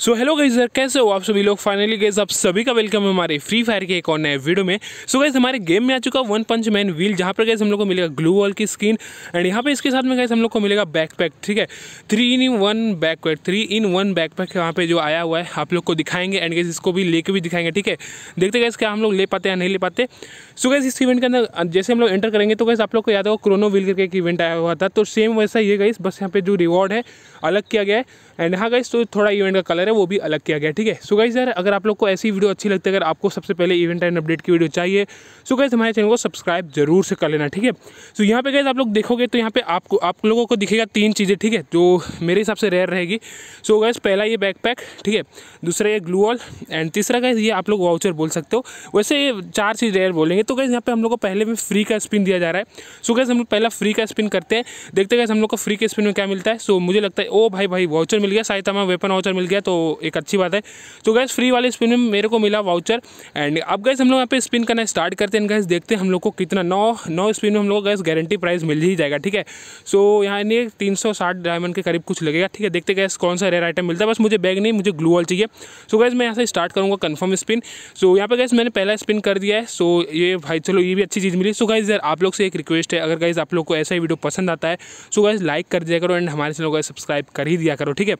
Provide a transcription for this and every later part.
so hello गई sir कैसे हो आप सभी लोग फाइनली गए आप सभी का वेलकम हमारे फ्री फायर के एक और नए वीडियो में सो so, हमारे गेम में आ चुका वन पंच मैन व्हील जहाँ पर गए हम लोग को मिलेगा ग्लू वॉल की स्किन एंड यहाँ पे इसके साथ में गए हम लोग को मिलेगा बैक पैक ठीक है three in one back pack three in one back pack यहाँ पे जो आया हुआ है आप लोग को दिखाएंगे एंड गैस इसको भी लेके भी दिखाएंगे ठीक है देखते गए क्या हम लोग ले पाते या नहीं ले पाते सो गैस इस इवेंट के अंदर जैसे हम लोग एंटर करेंगे तो गैस आप लोग को याद होगा क्रोनो व्हील करके एक इवेंट आया हुआ था तो सेम वैसा ये गई बस यहाँ पे जो रिवॉर्ड है अलग किया गया है एंड यहाँ गई तो थोड़ा इवेंट का कलर कलर है वो भी अलग किया गया ठीक है सो गाइज यार अगर आप लोग को ऐसी वीडियो अच्छी लगती है अगर आपको सबसे पहले इवेंट एंड अपडेट की वीडियो चाहिए सो गाइज हमारे चैनल को सब्सक्राइब जरूर से कर लेना ठीक है सो यहाँ पे गाइज आप लोग देखोगे तो यहाँ पे आपको आप लोगों को दिखेगा तीन चीज़ें ठीक है जो मेरे हिसाब से रेयर रहेगी सो गाइज पहला ये बैकपैक ठीक है दूसरा ये ग्लू ऑल एंड तीसरा गाइज ये आप लोग वाउचर बोल सकते हो वैसे ये चार चीज़ रेयर बोलेंगे तो गाइज यहाँ पर हम लोग को पहले में फ्री का स्पिन दिया जा रहा है सो गाइज हम लोग पहला फ्री का स्पिन करते हैं देखते गाइज हम लोग को फ्री के स्पिन में क्या मिलता है सो मुझे लगता है ओ भाई भाई वाउचर मिल गया साइतामा वेपन वाउचर मिल गया तो तो एक अच्छी बात है तो गैस फ्री वाले स्पिन में मेरे को मिला वाउचर एंड अब गैस हम लोग यहाँ पे स्पिन करना स्टार्ट करते हैं गैस देखते हैं हम लोग को कितना नौ नौ स्पिन में हम लोग गैस गारंटी प्राइस मिल ही जाएगा ठीक है सो यहाँ नहीं तीन सौ साठ डायमंड के करीब कुछ लगेगा ठीक है देखते गैस कौन सा रेयर आइटम मिलता है बस मुझे बैग नहीं मुझे ग्लू वॉल चाहिए सो गैस मैं यहाँ से स्टार्ट करूँगा कन्फर्म स्पिन सो यहाँ पर गैस मैंने पहला स्पिन कर दिया है सो ये भाई चलो ये भी अच्छी चीज़ मिली सो गाइज गैस यार आप लोग से एक रिक्वेस्ट है अगर गैस आप लोग को ऐसा ही वीडियो पसंद आता है सो गैस लाइक कर दिया करो एंड हमारे चैनल को सब्सक्राइब कर ही दिया करो ठीक है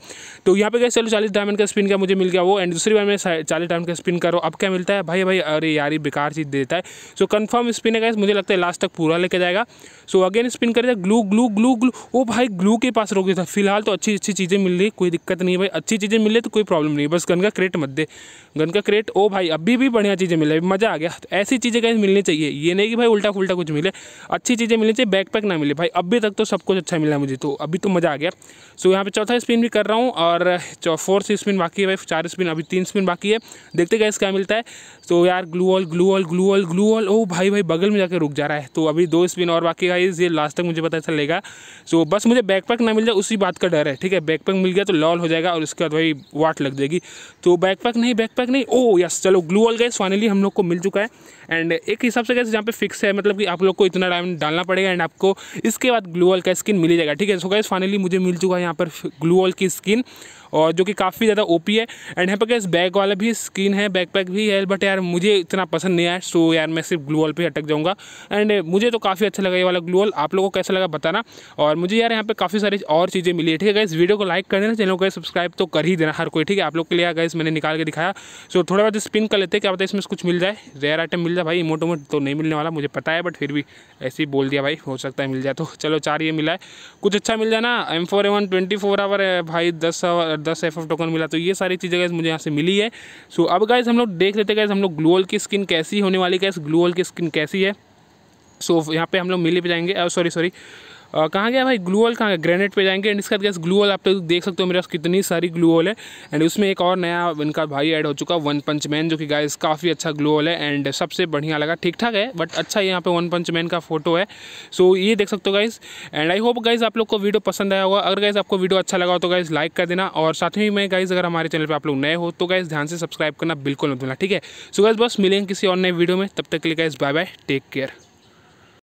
तो यहाँ पे गैस चलो चालीस डायमंड का स्पिन का मुझे मिल गया वो एंड दूसरी बार मैं चालीस डायमंड का स्पिन करो अब क्या मिलता है भाई भाई अरे यार बेकार चीज़ देता है सो कन्फर्म स्पिन है मुझे लगता है लास्ट तक पूरा लेके जाएगा सो अगेन स्पिन करेगा ग्लू ग्लू ग्लू ग्लू वो भाई ग्लू के पास रोक था फिलहाल तो अच्छी अच्छी चीज़ें मिल रही कोई दिक्कत नहीं भाई अच्छी चीज़ें मिल रही तो कोई प्रॉब्लम नहीं बस गन का क्रेट मत दे गन का क्रेट ओ भाई अभी भी बढ़िया चीज़ें मिल रही मज़ा आ गया ऐसी चीज़ें कहीं मिलनी चाहिए ये नहीं कि भाई उल्टा फुलटा कुछ मिले अच्छी चीज़ें मिलनी चाहिए बैकपैक ना मिले भाई अभी तक तो सब कुछ अच्छा मिला मुझे तो अभी तो मज़ा आ गया सो यहाँ पे चौथा स्पिन भी कर रहा हूँ और फोर्थ से स्पिन बाकी है भाई चार स्पिन अभी तीन स्पिन बाकी है देखते गए क्या मिलता है तो यार Gloo all Gloo all Gloo all Gloo all ओ भाई भाई बगल में जाकर रुक जा रहा है तो अभी दो स्पिन और बाकी है ये लास्ट तक मुझे पता चलेगा तो बस मुझे बैकपैक ना मिल जाए उसी बात का डर है ठीक है बैकपैक मिल गया तो लॉल हो जाएगा और उसके बाद भाई वाट लग जाएगी तो बैकपैक नहीं बैकपैक नहीं ओ यस चलो ग्लू ऑल गए फाइनली हम लोग को मिल चुका है एंड एक हिसाब से कैसे जहाँ पे फिक्स है मतलब कि आप लोग को इतना डायमंड डालना पड़ेगा एंड आपको इसके बाद ग्लू ऑल का स्किन मिल जाएगा ठीक है सो गैस फाइनली मुझे मिल चुका है यहाँ पर ग्लू ऑल की स्किन और जो कि काफ़ी ज़्यादा ओपी है एंड यहाँ पर क्या बैग वाला भी स्किन है बैकपैक भी है बट यार मुझे इतना पसंद नहीं आया सो यार मैं सिर्फ ग्लू वॉल पर अटक जाऊँगा एंड मुझे तो काफ़ी अच्छा लगा ये वाला ग्लू वॉल आप लोगों को कैसा लगा बताना और मुझे यार यहाँ पर काफ़ी सारी और चीज़ें मिली है ठीक है इस वीडियो को लाइक कर देना चैनल को सब्सक्राइब तो कर ही देना हर कोई ठीक है आप लोग के लिए गैस मैंने निकाल के दिखाया सो थोड़ा बहुत स्पिन कर लेते हैं क्या पता इसमें कुछ मिल जाए रेयर आइटम मिल जाए भाई इमोट उमोट तो नहीं मिलने वाला मुझे पता है बट फिर भी ऐसे ही बोल दिया भाई हो सकता है मिल जाए तो चलो चार ये मिला है कुछ अच्छा मिल जाए ना M four A one twenty four hour है भाई दस आवर दस एफ टोकन मिला तो ये सारी चीज़ें गैस मुझे यहाँ से मिली है सो अब गाइज हम लोग देख लेते गैस हम लोग ग्लूअल की स्किन कैसी होने वाली गैस ग्लूअल की स्किन कैसी है सो so, यहाँ पे हम लोग मिले पे जाएंगे सॉरी सॉरी कहाँ गया भाई ग्लूअल कहाँ गया ग्रेनेट पे जाएंगे एंड इसका गैस ग्लूअल आप लोग तो देख सकते हो मेरे पास कितनी सारी ग्लूअल है एंड उसमें एक और नया इनका भाई ऐड हो चुका वन पंच मैन जो कि गाइस काफ़ी अच्छा ग्लूअल है एंड सबसे बढ़िया लगा ठीक ठाक है बट अच्छा यहाँ पे वन पंच मैन का फोटो है सो ये देख सकते हो guys and I hope guys आप लोग को वीडियो पसंद आया होगा अगर गाइज आपको वीडियो अच्छा लगा हो तो गाइज लाइक कर देना और साथ ही मैं गाइज अगर हमारे चैनल पर आप लोग नए हो तो गाइज ध्यान से सब्सक्राइब करना बिल्कुल मत भूलना ठीक है सो गाइज बस मिलेंगे किसी और नए वीडियो में तब तक के लिए guys bye bye take care